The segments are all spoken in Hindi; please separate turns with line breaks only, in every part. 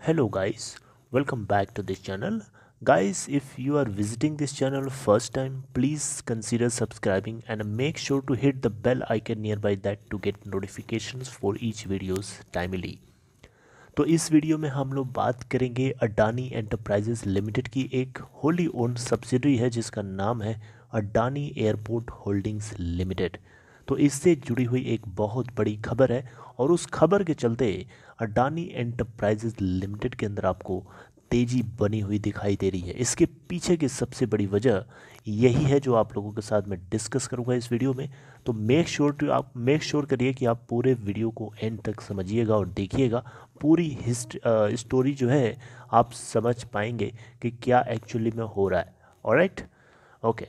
hello guys welcome back to this channel guys if you are visiting this channel first time please consider subscribing and make sure to hit the bell icon nearby that to get notifications for each videos timely तो इस वीडियो में हम लोग बात करेंगे अडानी एंटरप्राइजेज लिमिटेड की एक होली ओन सब्सिडरी है जिसका नाम है अडानी एयरपोर्ट होल्डिंग्स लिमिटेड तो इससे जुड़ी हुई एक बहुत बड़ी खबर है और उस खबर के चलते अडानी एंटरप्राइजेज लिमिटेड के अंदर आपको तेज़ी बनी हुई दिखाई दे रही है इसके पीछे की सबसे बड़ी वजह यही है जो आप लोगों के साथ मैं डिस्कस करूंगा इस वीडियो में तो मेक श्योर टू आप मेक श्योर करिए कि आप पूरे वीडियो को एंड तक समझिएगा और देखिएगा पूरी हिस्ट स्टोरी जो है आप समझ पाएंगे कि क्या एक्चुअली में हो रहा है और ओके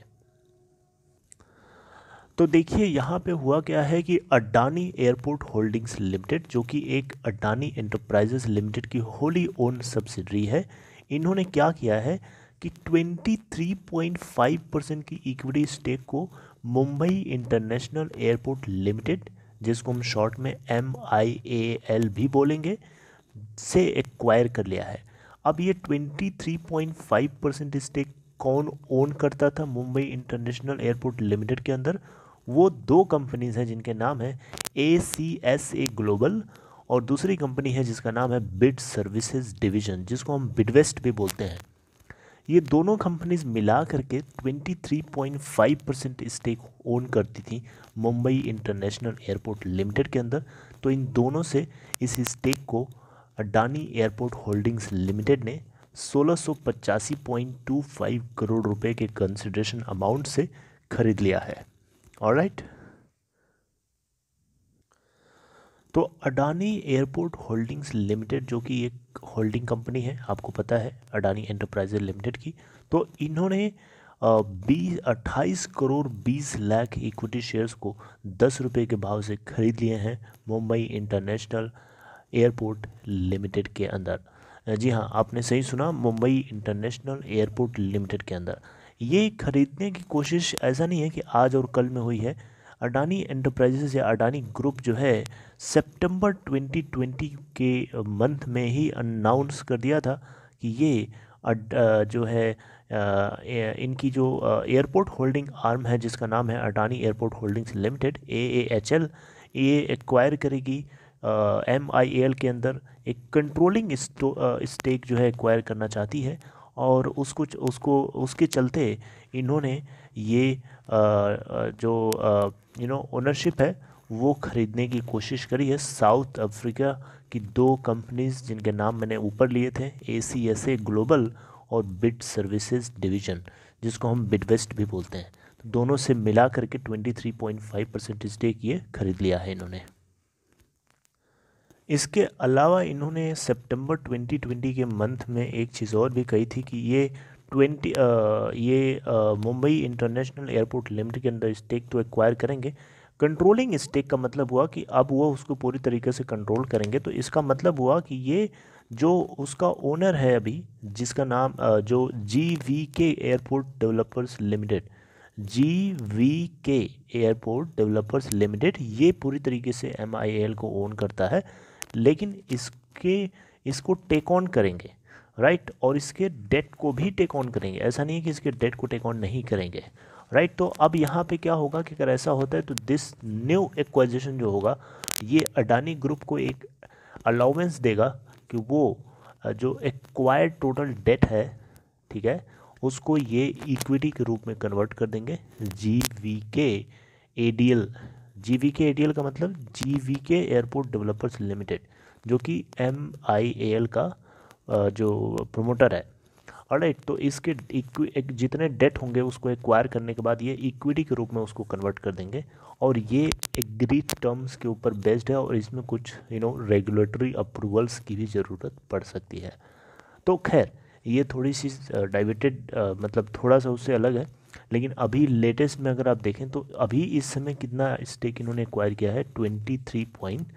तो देखिए यहाँ पे हुआ क्या है कि अडानी एयरपोर्ट होल्डिंग्स लिमिटेड जो कि एक अडानी एंटरप्राइजेस लिमिटेड की होली ओन सब्सिडरी है इन्होंने क्या किया है कि 23.5 परसेंट की इक्विटी स्टेक को मुंबई इंटरनेशनल एयरपोर्ट लिमिटेड जिसको हम शॉर्ट में एम आई ए एल भी बोलेंगे से एक्वायर कर लिया है अब ये 23.5 परसेंट स्टेक कौन ओन करता था मुंबई इंटरनेशनल एयरपोर्ट लिमिटेड के अंदर वो दो कंपनीज़ हैं जिनके नाम है ए सी एस ए ग्लोबल और दूसरी कंपनी है जिसका नाम है बिड सर्विसेज डिवीज़न जिसको हम बिडवेस्ट भी बोलते हैं ये दोनों कंपनीज मिला करके 23.5 परसेंट स्टेक ओन करती थी मुंबई इंटरनेशनल एयरपोर्ट लिमिटेड के अंदर तो इन दोनों से इस स्टेक को अडानी एयरपोर्ट होल्डिंग्स लिमिटेड ने सोलह करोड़ रुपए के कंसिड्रेशन अमाउंट से खरीद लिया है ऑलराइट तो अडानी एयरपोर्ट होल्डिंग्स लिमिटेड जो कि एक होल्डिंग कंपनी है आपको पता है अडानी एंटरप्राइजेज लिमिटेड की तो इन्होंने बीस अट्ठाईस करोड़ बीस लाख इक्विटी शेयर्स को दस रुपये के भाव से खरीद लिए हैं मुंबई इंटरनेशनल एयरपोर्ट लिमिटेड के अंदर जी हाँ आपने सही सुना मुंबई इंटरनेशनल एयरपोर्ट लिमिटेड के अंदर ये ख़रीदने की कोशिश ऐसा नहीं है कि आज और कल में हुई है अडानी एंटरप्राइजेस या अडानी ग्रुप जो है सितंबर 2020 के मंथ में ही अनाउंस कर दिया था कि ये जो है इनकी जो एयरपोर्ट होल्डिंग आर्म है जिसका नाम है Adani airport holdings limited A A H L ये एक्वायर करेगी एम आई एल के अंदर एक कंट्रोलिंग स्टेक जो है एक्वायर करना चाहती है और उसको उसको उसके चलते इन्होंने ये जो यू नो ओनरशिप है वो ख़रीदने की कोशिश करी है साउथ अफ्रीका की दो कंपनीज जिनके नाम मैंने ऊपर लिए थे A C S A global और बिट सर्विसेज डिवीज़न जिसको हम बिडवेस्ट भी बोलते हैं तो दोनों से मिला करके 23.5 परसेंटेज स्टेक ये खरीद लिया है इन्होंने इसके अलावा इन्होंने सितंबर 2020 के मंथ में एक चीज़ और भी कही थी कि ये 20 आ, ये मुंबई इंटरनेशनल एयरपोर्ट लिमिटेड के अंदर स्टेक तो एक्वायर करेंगे कंट्रोलिंग स्टेक का मतलब हुआ कि अब वो उसको पूरी तरीके से कंट्रोल करेंगे तो इसका मतलब हुआ कि ये जो उसका ओनर है अभी जिसका नाम जो G V K airport developers limited G V K airport developers limited ये पूरी तरीके से एम आई एल को ओन करता है लेकिन इसके इसको टेक ऑन करेंगे राइट और इसके डेट को भी टेक ऑन करेंगे ऐसा नहीं है कि इसके डेट को टेक ऑन नहीं करेंगे राइट तो अब यहाँ पे क्या होगा कि अगर ऐसा होता है तो दिस न्यू एक्वाइजेशन जो होगा ये अडानी ग्रुप को एक अलाउवेंस देगा कि वो जो एक्वायर्ड टोटल डेट है ठीक है उसको ये इक्विटी के रूप में कन्वर्ट कर देंगे जी वी के ए डी एल जी के ए का मतलब जी के एयरपोर्ट डेवलपर्स लिमिटेड जो कि एम आई ए एल का जो प्रमोटर है राइट तो इसके एक जितने डेट होंगे उसको एक्वायर करने के बाद ये इक्विटी के रूप में उसको कन्वर्ट कर देंगे और ये एग्रीड टर्म्स के ऊपर बेस्ड है और इसमें कुछ यू नो रेगुलेटरी अप्रूवल्स की भी ज़रूरत पड़ सकती है तो खैर ये थोड़ी सी डाइवेटेड मतलब थोड़ा सा उससे अलग है लेकिन अभी लेटेस्ट में अगर आप देखें तो अभी इस समय कितना स्टेक इन्होंने एक्वायर किया है twenty three point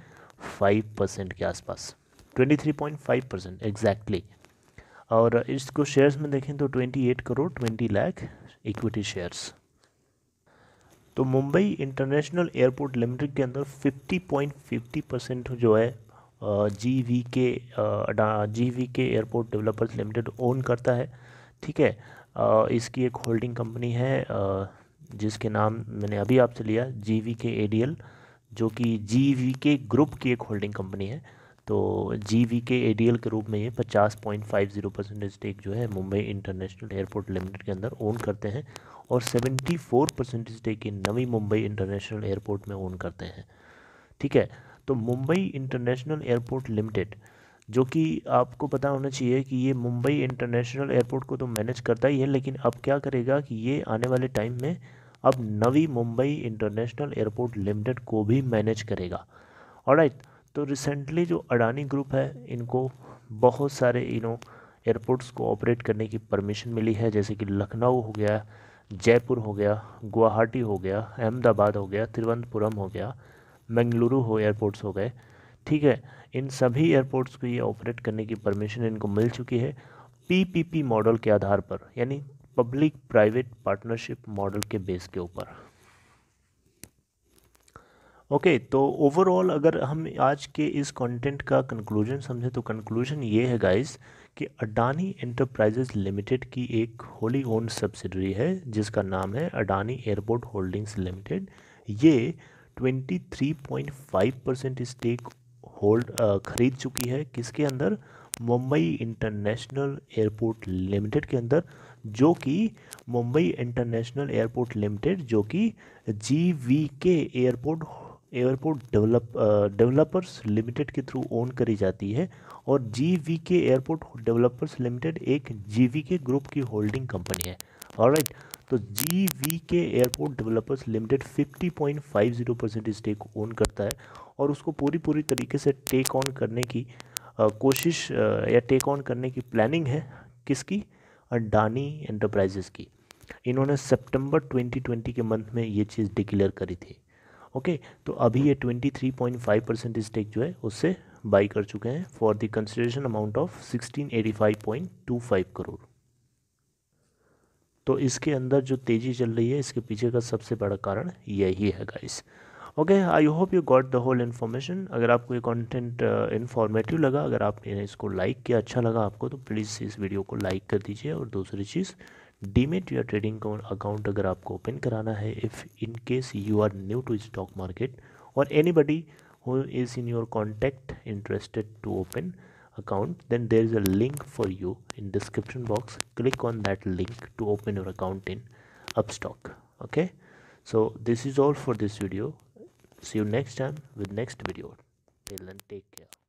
five percent के आसपास twenty three point five percent exactly और इसको शेयर्स में देखें तो twenty eight crore twenty lakh equity shares तो मुंबई इंटरनेशनल एयरपोर्ट लिमिटेड के अंदर 50.50 परसेंट जो है G V K G V K airport developers limited own करता है ठीक है इसकी एक होल्डिंग कंपनी है जिसके नाम मैंने अभी आपसे लिया जी वी के ए डी एल जो कि जी वी के ग्रुप की एक होल्डिंग कंपनी है तो जी वी के ए डी एल के रूप में ये पचास point five zero percentage stake जो है मुंबई इंटरनेशनल एयरपोर्ट लिमिटेड के अंदर ओन करते हैं और सेवेंटी फोर परसेंटेज स्टेक ये नवी मुंबई इंटरनेशनल एयरपोर्ट में ओन करते हैं ठीक है तो मुंबई इंटरनेशनल एयरपोर्ट लिमिटेड जो कि आपको पता होना चाहिए कि ये मुंबई इंटरनेशनल एयरपोर्ट को तो मैनेज करता ही है लेकिन अब क्या करेगा कि ये आने वाले टाइम में अब Navi Mumbai international airport limited को भी मैनेज करेगा और राइट तो रिसेंटली जो अडानी ग्रुप है इनको बहुत सारे इनो एयरपोर्ट्स को ऑपरेट करने की परमिशन मिली है जैसे कि लखनऊ हो गया जयपुर हो गया गुवाहाटी हो गया अहमदाबाद हो गया तिरुवनंतपुरम हो गया मंगलुरु हो एयरपोर्ट्स हो गए ठीक है इन सभी एयरपोर्ट्स को ये ऑपरेट करने की परमिशन इनको मिल चुकी है पीपीपी मॉडल के आधार पर यानी पब्लिक प्राइवेट पार्टनरशिप मॉडल के बेस के ऊपर ओके okay, तो ओवरऑल अगर हम आज के इस कंटेंट का कंक्लूजन समझें तो कंक्लूजन ये है गाइस कि अडानी एंटरप्राइजेज लिमिटेड की एक होली ओन सब्सिडरी है जिसका नाम है अडानी एयरपोर्ट होल्डिंग्स लिमिटेड ये 23.5 परसेंट स्टेक होल्ड ख़रीद चुकी है किसके अंदर मुंबई इंटरनेशनल एयरपोर्ट लिमिटेड के अंदर जो कि मुंबई इंटरनेशनल एयरपोर्ट लिमिटेड जो कि G V K airport airport develop developers limited के थ्रू ओन करी जाती है और G V K airport developers limited एक जी वी के ग्रुप की होल्डिंग कंपनी है और राइट right, तो G V K airport developers limited 50.50 percent stake own करता है और उसको पूरी पूरी तरीके से टेक ऑन करने की आ, कोशिश आ, या टेक ऑन करने की प्लानिंग है किसकी अडानी एंटरप्राइजेस की इन्होंने सितंबर 2020 के मंथ में ये चीज़ डिक्लेयर करी थी ओके तो अभी ये 23.5 परसेंट स्टेक जो है उससे बाई कर चुके हैं for the consideration amount of sixteen crore तो इसके अंदर जो तेज़ी चल रही है इसके पीछे का सबसे बड़ा कारण यही है guys okay I hope you got the whole information अगर आपको ये कंटेंट इन्फॉर्मेटिव uh, लगा अगर आपने इसको लाइक किया अच्छा लगा आपको तो प्लीज़ इस वीडियो को लाइक कर दीजिए और दूसरी चीज़ डीमेट या ट्रेडिंग अकाउंट अगर आपको ओपन कराना है if in case you are new to stock market और anybody who is in your contact interested to open account then there is a link for you in description box click on that link to open your account in upstock okay so this is all for this video see you next time with next video till then take care